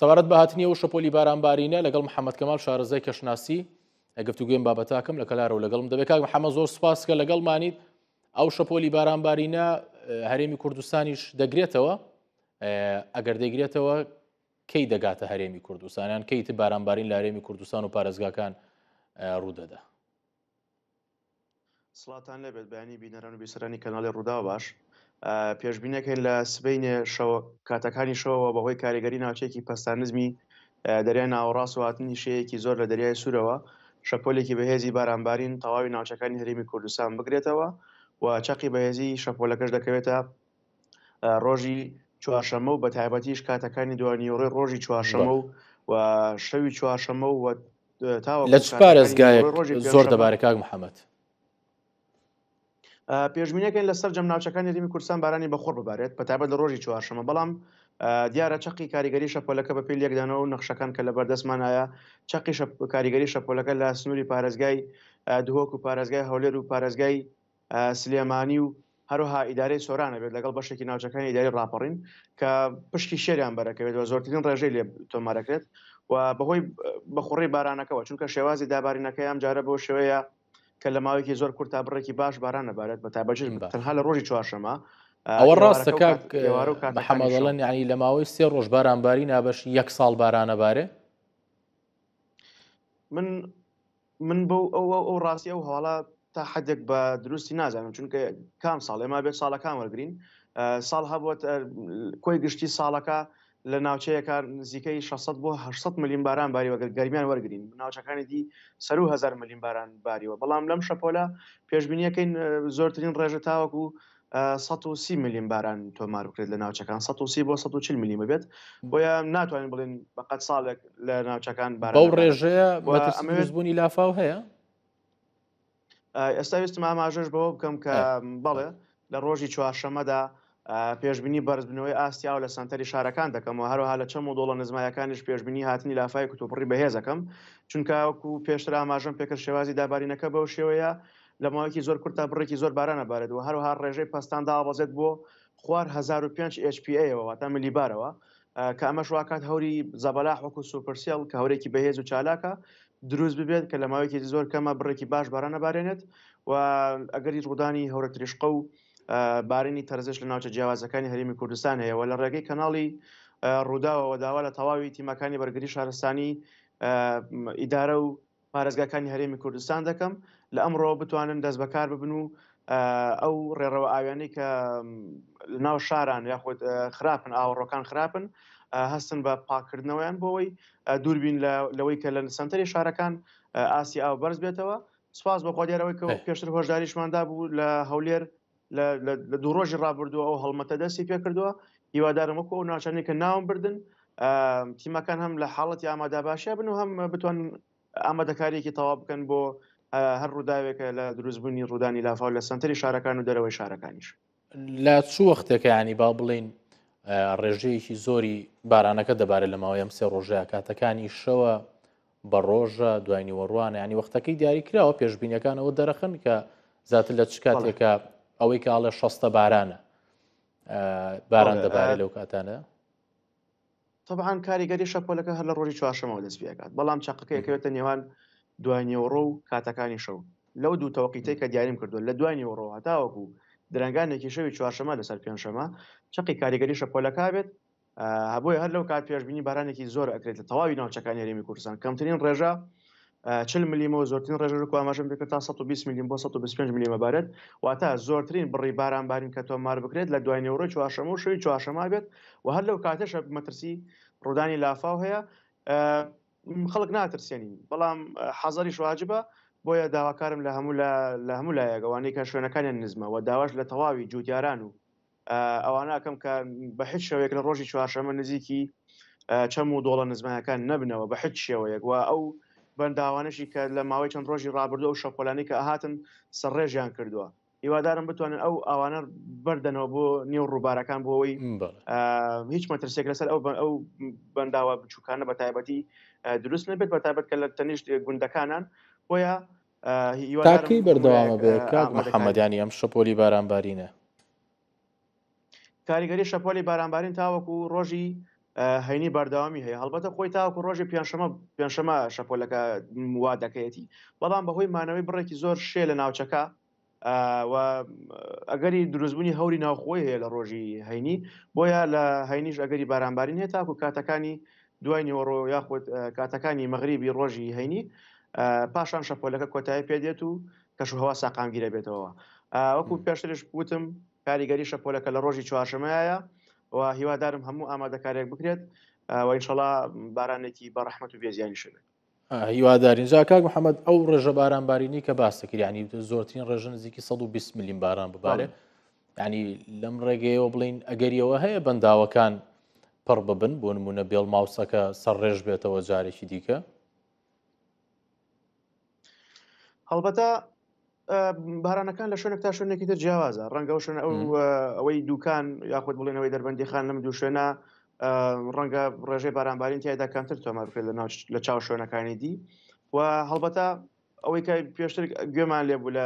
سەوارەت بە هاتنی و شەپۆلی بارانبارینە لەگەڵ محەممەد کەمال شارزای کەشناسی ئەگەفت و گوێم بابەتاکەم لە کەلارەوە لەگەڵم دەبێت کاک محەممە زۆر سپاس کە لەگەڵ مانیت ئەو شەپۆلی بارانبارینە هەرێمی کوردستانیش دەگرێتەوە ئەگەر دەگرێتەوە کەی دەگاتە هەرێمی کوردستانیان کەیت بارانبارین لە هەرێمی کوردستان و پارێزگاکان ڕوودەدا. سڵاتان لەبێت بەینی بینەران و بیسەرانی کەناڵی ڕوودا باش پێشببینەکەین لە سبینێ کاتەکانی شەوە بەهۆی کاریگەری ناوچێکی پستانزمی دەریای ناوەڕاست و هاتنی شەیەکی زۆر لە دەریای سوورەوە شەپۆلێکی بەهێزی بارانبارین تەواوی ناوچەکانی هەرمی کوردستان بگرێتەوە و چقی بەهێزی شەپۆلەکەش دەکەوێتە ڕۆژی چوارشەمە و بە تایبەتیش کاتەکانی دوانیۆڕێ ڕۆژی چوارشەمە و و شەوی چوارشەمە و لە چ پارێزگایە زۆر دەبارەکە محەممەد پێشبینەکەن لەسەر جەمناوچەکانی دەمی کوردستان بارانی بەخۆر ببارێت بەتابەت لە ڕۆژی چوارشەمە بەڵام دیارە چقی کاریگەری شەپۆلەکە بە پێل یەکدانەوە و نەخشەکان کە لە بەردەستمانایە چقی کاریگەری شەپۆلەکە لە سنووری پارێزگای دهۆک و پارێزگای هەولێر و پارێزگای سلێمانی و هەروها ئیدارەی سۆرانە بێت لەگەڵ بەشێکی ناوچەکانی ئیداری ڕاپەڕین کە پشتی شێریان بەرەکەوێت و زۆرترین ڕێژەی لێ تۆمارەکرێت و بەهۆی بەخڕی بارانەکەەوە چونکە شێوازی دابارینەکەی ئەم جارە بۆ شوەیە کە لە ماوەیەکی زۆر کورتا بڕێکی باش باران نەبارێت بە تابەجر تەنها لە ڕۆژی چوارشەمە ئەوە ڕاستە حەمەدەڵەن یعنی لە ماوەی سێ ڕۆژ بارانباری نابەش یەک ساڵ بارانەبارێ من من بۆ ئەو ئەو ڕاستی ئەو هەواڵە تا حدێک بە دروستی نازانم چونکە کام ساڵ ئێمە بێت ساڵەکان وەرگین ساڵ هەبووە کۆی گشتی ساڵەکە لە ناوچەیە کار نزیکەی 600 بۆ 600 میلیون باران باریوە گەرمیان وەرگین ناوچەکانی دی سەر و هزار میلیون باران باریوە بەڵام لەم شەپۆلا پێشببینیەکەین زۆرترین ڕێژە تاوەکو 130 میلیون باران تۆمار بکرێت لە ناوچەکان 130 بۆ 140 میلیمە بێت بۆیە ناتوانین بڵین بەقەت ساڵێک لە ناوچەکان بار بەو ڕێژەیە بوونی لافااو هەیە ئێستا ویستم ئاماژەش بەوە بکەم کە بەڵێ لە ڕۆژی چوارشەمەدا پێشببینی بەرزبنەوەی ئاستیا و لە سنتەری شارەکان دەکەم و هەروها لە چەم و دۆڵە نزمایەکانیش پێشببینی هاتنی لافای کوتوپڕی بەهێزەکەم چونکەوەکو پێشرا ماژم پێکرد شێوازی دابارینەکە بەو شێوەیە لە ماوەکی زۆر کورتا بڕێکی زۆر بارانە بارێت و هەروها ڕێژەی پستاندا بەزێت بۆ خوار 1500 HPەوە تا ملیبارەوە کە ئەمەش واکات هەوری زەبەلا حکو سوپەرسیال کە هەورێکی بەهێز و چالاکە دروست ببێت کە لە ماوەیەکی زۆر کەمە بڕێکی باش بارانە بارێنێت و ئەگەری ڕوودانی هەورە تریشقە و بارینی تەرزش لە ناوچە جیاوازەکانی هەرمی کوردستان هەیەەوە لە ڕێگەی کەناڵی ڕووداوەوە داوا لە تەواوی تیمەکانی بەرگری شارستانی ئیدارە و پارێزگاکانی هەرێمی کوردستان دەکەم لە ئەمڕۆ بتوانن دەست بەکار ببن و ئەو ڕێڕەوە ئاویانەی کە ناو شاران یاخود خراپن ئاوەڕۆکان خراپن هەستن بە پاکردنەوەیان بۆەوەی دووربین لەوەی کە لە سنتەری شارەکان ئاسی ئاو بەرز بێتەوە سپاس بە خۆدیارەوەی کە پێشتر هۆشداریشماندا بوو لە هەولێر لە دوو ڕۆژی ڕابردووە ئەو هەڵمەتە دەستی پێ کردووە هیوادارمەکو ئەو ناچانێککە ناوم بردن تیمەکان هەم لە حاڵەتی ئامادا باشە بن و هەم بتوان ئامادەکارێکی تەوا بکەن بۆ هەر ڕووداوێکە لە دروستبوونی ڕوودانی لافااو لە سنتری شارەکان و دەرەوەی شارەکانیش لا چوو وەختەکە ینی با بڵین ڕێژەیەکی زۆری بارانەکە دەبارێت لە ماوەی ئەم سێ ڕۆژەیە کاتەکانی شەوە بە ڕۆژە دوانی وەڕوانە ینی وەختەکەی دیاریکراوە پێشببینەکانەوە دەرەخن کە زیاتر لە چ کاتێکە ئەوەی کاڵە شەستە بارانە باران دەبارێت لەو کاتانە تەبعاان کاریگەری شەپۆلەکە هەر لە ڕۆژی چوارشەمەوە دەستبیەکات بەڵام چاقەکەیەکەوێتە نێوان دوایەوەڕۆ و کاتەکانی شەو لەو دوو تەوەقیتەی کە دیاریم کردو لە دوایەوەڕۆ هەتاوەکو درنگانێکی شەوی چوارشەمە لەسەر پێنجشەمە چقی کاریگەری شەپۆلەکە بێت هەبووی هەر لەو کات پێشببینی بارانێکی زۆر ئەکرێت لە تەواوی ناوچەکانی هەرێمی کوردستان کەمترین ڕێژە چل میلیمە زۆرترین ڕێژ و ئاماژم بکە تا 120 میلیون بۆ 125 میلیمە بارێت واتە زۆرترین بڕی بارانبارین کە تۆمار بکرێت لە دوایەوەڕۆ چواشەمە و شوی چواشەما بێت و هەر لەو کاتەش مەترسی ڕوودانی لافااو هەیە خەڵک ناترسێنی بەڵام حەزری شواجبە بۆیە داواکارم لە هەموو لە هەموو لایەگەوانی کە شوێنەکانیان نزمەوە داواش لە تەواوی جووتیاران و ئەوانەکەم کە بە هیچ شوێک لە ڕۆژی چواشەمە نزیکی چەم و دۆڵە نزمایەکان نبنەوە بە هیچ شێوەیەک و ئەو بەنداوانشی کە لە ماوەی چەند ڕۆژی ڕابردو و شەپۆلانی کە ئاهاتن سەرڕێژیان کردووە هیوادارم بتوانن ئەو ئەوانە بردنەوە بۆ نێو ڕووبارەکان بۆەوەی هیچ مەترسێک لەسەر ئەو ئەو بەنداوە بچووکانە بە تایبەتی دروست نبێت بە تایبەت کە لە تەنیشت گوندەکانان بۆیە تاکەی بەردەوامە بێت محەممەدیانی ئەم شەپۆلی بارانبارینە کاریگەری شەپۆلی بارانبارین تاوەکو ڕۆژی هەینی بەرداوامی هەیە هەڵبەتە خۆی تاکو ڕۆژی پێنجشەمە پێنجشەمە شەپۆلەکە وا دەکەیەتی بەڵام بەهۆی مانەوەی بڕێکی زۆر شێ لە ناوچەکە ئەگەری دروستبوونی هەوری ناوخۆی هەیە لە ڕۆژی هەینی بۆیە لە هەینیش ئەگەری بارانبارین هەیە تاکو کاتەکانی دوای نیوەڕۆ یاخود کاتەکانی مەغریبی ڕۆژی هەینی پاشان شەپۆلەکە کۆتایی پێدێت و کەشوهوا ساقامگیرە بێتەوە وەکو پێشترش وتم کاریگەری شەپۆلەکە لە ڕۆژی چوارشمەیە و هیوادارم هەموو ئامادەکارێک بکرێت وینشڵا بارانێکی بەڕحمت و بێزیانی شوێت هیوادارین جاکار محەممەد ئەو ڕێژە بارانبارینی کە باسەکرانی زۆرترین ڕێژە نزیکی 120 میلیم باران ببارێت ینی لەم ڕێگەیەوە بڵین ئەگەریەوە هەیە بەنداوەکان پڕ ببن بۆ نمونە بێڵ ماوسەکە سەر ڕێژ بێتەوە جارێکی دیکە هەڵبەتە بارانەکان لە شوێنێک تا شوێنێکی تر جیاوازە ڕەنگە شوێن ئەوەی دوکان یاخود بڵێنەوەی دەربەندی خان لەم دوو شوێنە ڕەنگە ڕێژەی بارانبارین تایدا کامتر تۆمار پێ لە چاو شوێنەکانی دی و هەڵبەتا ئەوەی کە پێشتر گوێمان لێبوو لە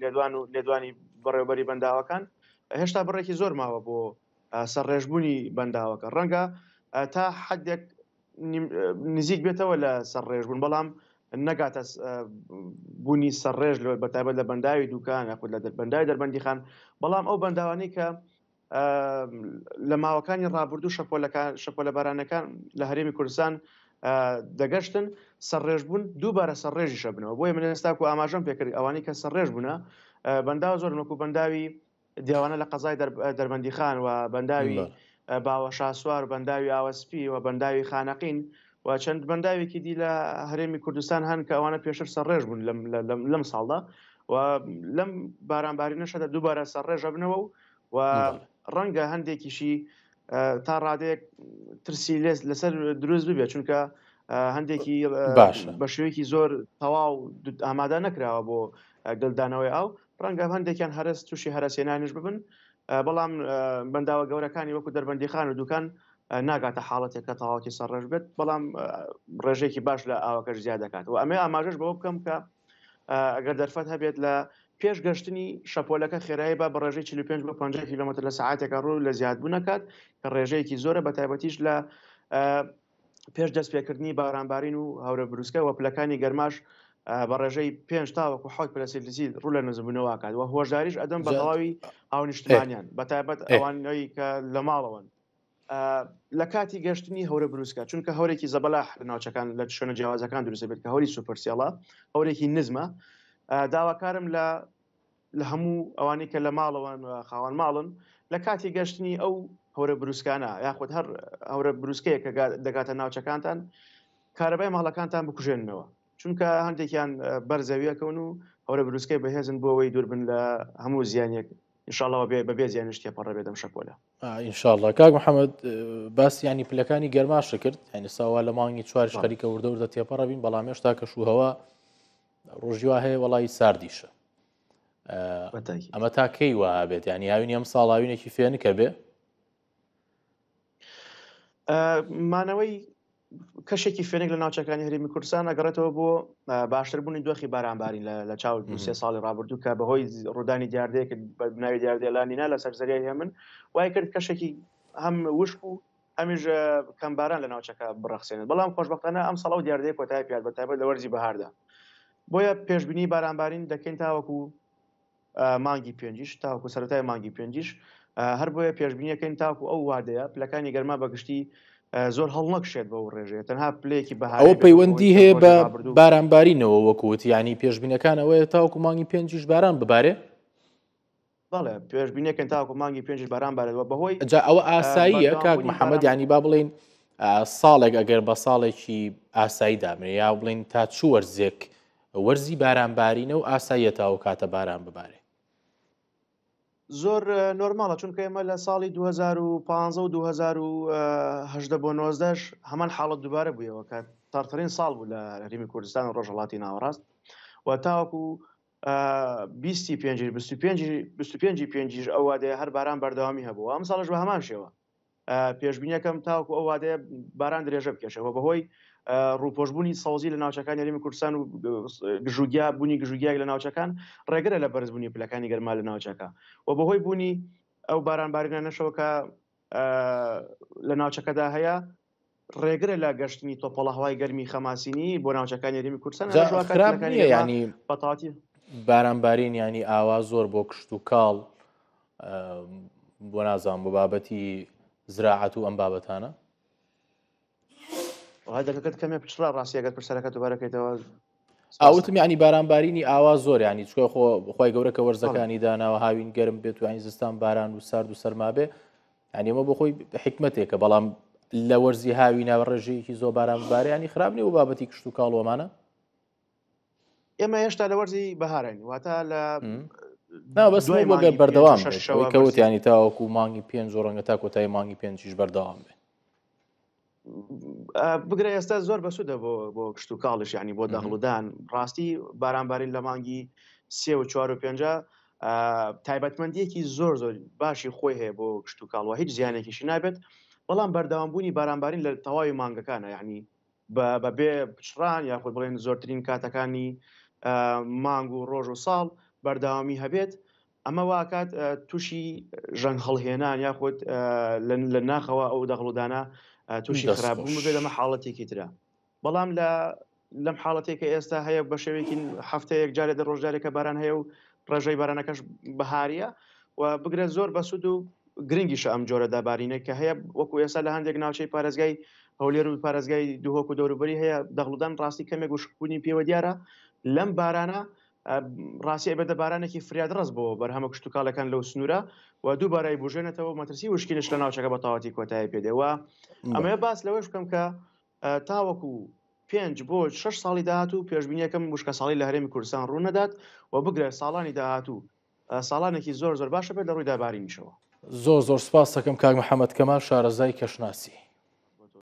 لێدوان و لێدوانی بەڕێوبەری بەنداوەکان هێشتا بڕێکی زۆر ماوە بۆ سەرڕێژبوونی بەنداوەکە ڕەنگە تا حدێک نزیک بێتەوە لە سەرڕێژبوون بەڵام نەگاتە بوونی سەرڕێژ لە بەتابەت لە بەنداوی دوکان یاخود لە بەندای دەربەندی خان بەڵام ئەو بەنداوانەی کە لە ماوەکانی ڕابردوو شەپۆلە بارانەکان لە هەرێمی کوردستان دەگەشتن سەرڕێژ بوون دووبارە سەرڕێژی شەبنەوە بۆی من ئێستا و ئاماژم پێکرد ئەوانی کە سەرڕێژ بوونە بەنداو زۆر نکو بەنداوی دیوانە لە قەزای دەربەندی خان و بەنداوی باوە شاسوار بەنداوی ئاوەسپی و بەنداوی خانەقین و چەند بەنداوێکی دی لە هەرێمی کوردستان هەن کە ئەوانە پێشتر سەرڕێژ بوون لەم ساڵدا و لەم بارانباری نەشەدا دووبارە سەرڕێژە بنەوە و ڕەنگە هەندێکیشی تا ڕادەیەک ترسی لێز لەسەر دروست ببێ چونکە هەندێکی بە شوەیەکی زۆر تەواو ئامادا نەکراوە بۆ گەلدانەوەی ئەو ڕەنگە هەندێکیان هەرس تووشی هەرسێنانیش ببن بەڵام بەنداوە گەورەکانی وەکو دەربەندیخان و دوکان ناگاتە حاڵەتێک کە تەواوی سەرڕێژ بێت بەڵام ڕێژێکی باش لە ئاواکەش زیاد دەکات و ئەمێ ئاماژش بەوە بکەم کە ئەگەر دەرفەت هەبێت لە پێش گەشتنی شەپۆلەکە خێرایی بە بەڕێژەی 45 بە 5 کیلومتر لە سعاتێکە ڕوو لە زیادبوو نکات کە ڕێژەیەکی زۆرە بە تایبەتیش لە پێش دەستپێکردنی بارانبارین و هەورە بروسکە و پلەکانی گەرماش بە ڕێژەی پێنج تاوەکو حوت پرسیلیسی ڕوو لە نزمبوونەوەکات و هۆژداریش ئەدەم بەڵاوی هاونیشتمانیان بە تایبەت ئەوانەوەی کە لە ماڵەوەن لە کاتی گەشتنی هەورە بروسکە چونکە هەورێکی زەبلاح ناوچەکان لە شوێنە جیاوازەکان دروست بێت کە هەوری سوپەرسیڵە هەورێکی نزمە داواکارم لە لە هەموو ئەوانەی کە لە ماڵەوەن خاوان ماڵن لە کاتی گەشتنی ئەو هەورە بروسکانە یاخود هەر هەورە بروسکەیە کە دەگاتە ناوچەکانتان کارەبای ماڵەکانتان بکوژێنمەوە چونکە هەندێکیان بەرزەویەکەون و هەورە بروسکەی بەهێزن بۆ ئەوەی دووربن لە هەموو زیانێک انشاءڵەوە بێ بەبێ زیانشتە پەڕە بێدەم شەپۆلە ئینشاءله کاک محەممەد باس ینی پلەکانی گەرماشە کرد هەنی ساوا لە مانگی چوارش خەریکە وردەوردە تێپەڕە بین بەڵام هێشتا کە شوهەوە ڕۆژیوا هەیە وڵی ساردیشە ئەمە تاکەی وا بێت ینی یاوین ئەم ساڵاوینێکی فێنکە بێ مانەوەی کەشێکی فێنێک لە ناوچەکانی هەرمی کوردستان ئەگەڕێتەوە بۆ باشتربوونی دۆخی بارانباری لە چاو سێ ساڵی ڕابردوو کە بەهۆی ڕوودانی دیاردەیە ناوی دیاردێلانینا لە سەرزریای هێمن وای کرد کەشێکی هەم وشک و ئەمیش کەم باران لە ناوچەکە بڕخسێنێت بەڵام خۆشببختانە ئەم ساڵ و دیاردەیە کۆتای پیاد بە تایبەت لە وەرزی بەهاردا بۆیە پێشببینی بارانبارین دەکەین تاوەکو مانگی پێنجش تاوەکو سەتای مانگی پێنجش هەر بۆیە پێشببینیەکەین تاکو ئەو وادەیە پلەکانی گەرما بەگشتی زۆر هەڵنەکشێت بە و ڕێژێت تەنها پلەیەکی بە ئەو پەیوەندی هەیە بە بارانبارینەوە وەکووت ینی پێشببینەکان ئەوەیە تاوکو مانگی پێنجش باران ببارێ بەڵێ پێشببینەکەن تاکو مانگی پێنجش باران بارێتەوە بەهۆی ئەوە ئاساییە کاک محەممەد ینی با بڵین ساڵێک ئەگەر بە ساڵێکی ئاسایی دامرێ یا بڵین تا چوەرزێک وەرزی بارانبارینە و ئاساییە تاو کاتە باران ببارێ زۆر نۆرمالە چونکە ئێمە لە ساڵی 2015 و 2010 بۆ 90ش هەمان حاڵت دووبارە بوویەوە کە تارترین ساڵ بوو لە ریمی کوردستان و ڕۆژەڵاتی ناوەڕاست و تاوەکو بیستی پێ پێ پێنجش ئەوە دێ هەر باران بەردەوامی هەبوو ئەم ساڵش بە هەمان شێوە پێشببینیەکەم تاوکو ئەو وادەیە باران درێژە بکەشەوە بەهۆی ڕوپۆشببوونی ساوزی لە ناوچەکان یاریمی کوردستان و گژوگیا بوونی گژوگیاک لە ناوچەکان ڕێگرە لە بەرزبوونی پلەکانی گەرما لە ناوچەکە و بەهۆی بوونی ئەو بارانبارینە نەشەوەکە لە ناوچەکەدا هەیە ڕێگرە لە گەشتنی تۆپەڵە هەوای گەرمی خەماسینی بۆ ناوچەکان یاریمی کوردستان ینی بەتاتی بارانبارین ینی ئاوا زۆر بۆ کشت و کاڵ بۆ نازان بۆ بابەتی زراعەت و ئەم بابەتانە دەکەت کەمێ پچڵ ڕاستیەکەت پرسەرەکە دوبارەکەیتەوە ئاوتم ینی بارانبارینی ئاوا زۆر ینی چکۆ خۆی گەورەکە وەرزەکانی داناوە هاوین گەرم بێت و ینی زستان باران و سارد و سەرمابێ ئەنیمە بۆ خۆی حکمتێکە بەڵام لە وەرزی هاوی ناوە ڕێژەیەکی زۆ بارانبارانی خراپنی و بابەتی کشت و کاڵۆمانە ئێمە هێشتا لە وەرزی بەهارێن واتە لە بەس بەگە بەردەوام کەوتیانی تاوەکو مانگی پێنج ڕەنگە تا کۆتایی مانگی پێنجش بەردەوام بێ بگرە ئێستا زۆر بەسوودە بۆ بۆ کشت و کاڵش ینی بۆ دەغڵدان ڕاستی بارانبارین لە مانگی سێ و 4 و پێ تایبەتمەندیەکی زۆر زۆر باشی خۆی هەیە بۆ کشت و کاڵەوە هیچ زیانێکیشی نابێت بەڵام بەردەوامبوونی بارانبارین لە تەواوی مانگەکانە یعنی بەبێ پچڕان یاخود بڵێن زۆرترین کاتەکانی مانگ و ڕۆژ و ساڵ بەرداوامی هەبێت ئەمە واکات تووشی ژەنگ هەڵهێنان یاخود لە ناخەوە ئەو دەغڵودانە تووشی خراپبوو بێت ئەمە حاڵەتێکی ترە بەڵام لە لەم حاڵەتێککە ئێستا هەیە بە شێوێکی هەفتەیەک جارێ دە ڕۆژجارێکە باران هەیە و ڕێژەی بارانەکەش بەهاریە و بگرێت زۆر بەسود و گرنگیش ئەم جۆرە دابارینە کە هەیە وەکو ئێستا لە هەندێک ناوچەی پارێزگای هەولێر و پارێزگای دوهۆک و دەوروبەری هەیە دەغڵدان ڕاستی کەمێک وشکبوونی پێوە دیارە لەم بارانە ڕاستی بەدە بارانێکی فریاد ڕست بۆ بەرهەمە کشتتوکالەکان لەو سنوورە و دووبارای بژێنێتەوە مەترسی وشکیش لە ناوچەکە بە تاواتی کۆتایی پێدەوە ئەمەیە باس لەوەش بکەم کە تاوەکو پێنج بۆ 6 ساڵی داهاتوو پێشببینیەکەم مشکە ساڵی لە هەرێمی کوردستان ڕوونەدات و بگرێ ساڵانی داهاتوو ساڵانێکی زۆر زۆر باشە بێت لە ڕووی دابارینشەوە زۆر زۆر سپاس دەکەم کاک محەممەد کەمال شارەزای کەشناسی